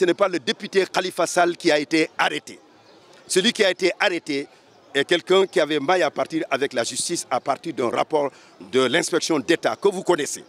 Ce n'est pas le député Khalifa Sall qui a été arrêté. Celui qui a été arrêté est quelqu'un qui avait maille à partir avec la justice à partir d'un rapport de l'inspection d'État que vous connaissez.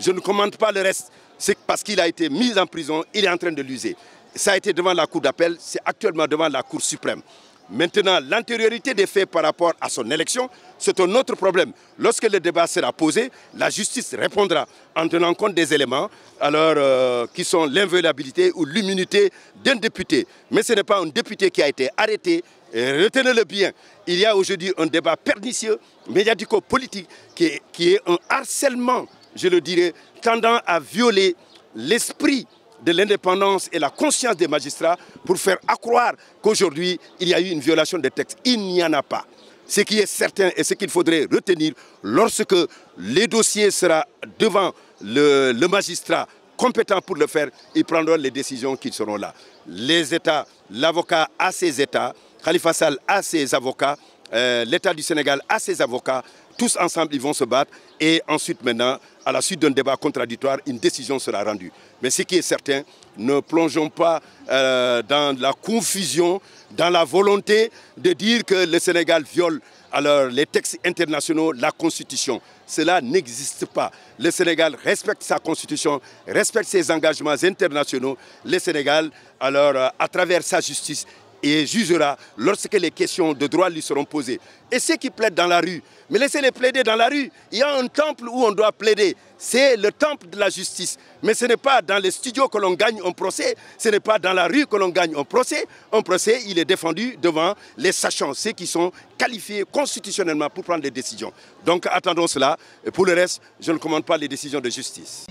Je ne commente pas le reste. C'est parce qu'il a été mis en prison, il est en train de l'user. Ça a été devant la Cour d'appel, c'est actuellement devant la Cour suprême. Maintenant, l'antériorité des faits par rapport à son élection, c'est un autre problème. Lorsque le débat sera posé, la justice répondra en tenant compte des éléments alors, euh, qui sont l'inviolabilité ou l'immunité d'un député. Mais ce n'est pas un député qui a été arrêté. retenez-le bien, il y a aujourd'hui un débat pernicieux, médiatico-politique, qui, est, qui est un harcèlement, je le dirais, tendant à violer l'esprit de l'indépendance et la conscience des magistrats pour faire accroire qu'aujourd'hui, il y a eu une violation des textes. Il n'y en a pas. Ce qui est certain et ce qu'il faudrait retenir lorsque le dossier sera devant le, magistrat compétent pour le faire, ils prendront les décisions qui seront là. Les États, l'avocat a ses États, Khalifa Sall a ses avocats, euh, l'État du Sénégal a ses avocats, tous ensemble, ils vont se battre. Et ensuite, maintenant, à la suite d'un débat contradictoire, une décision sera rendue. Mais ce qui est certain, ne plongeons pas euh, dans la confusion, dans la volonté de dire que le Sénégal viole alors les textes internationaux, la Constitution. Cela n'existe pas. Le Sénégal respecte sa Constitution, respecte ses engagements internationaux. Le Sénégal, alors, euh, à travers sa justice, et jugera lorsque les questions de droit lui seront posées. Et ceux qui plaident dans la rue, mais laissez-les plaider dans la rue. Il y a un temple où on doit plaider. C'est le temple de la justice. Mais ce n'est pas dans les studios que l'on gagne un procès, ce n'est pas dans la rue que l'on gagne un procès. Un procès, il est défendu devant les sachants, ceux qui sont qualifiés constitutionnellement pour prendre des décisions. Donc attendons cela. Et pour le reste, je ne commande pas les décisions de justice.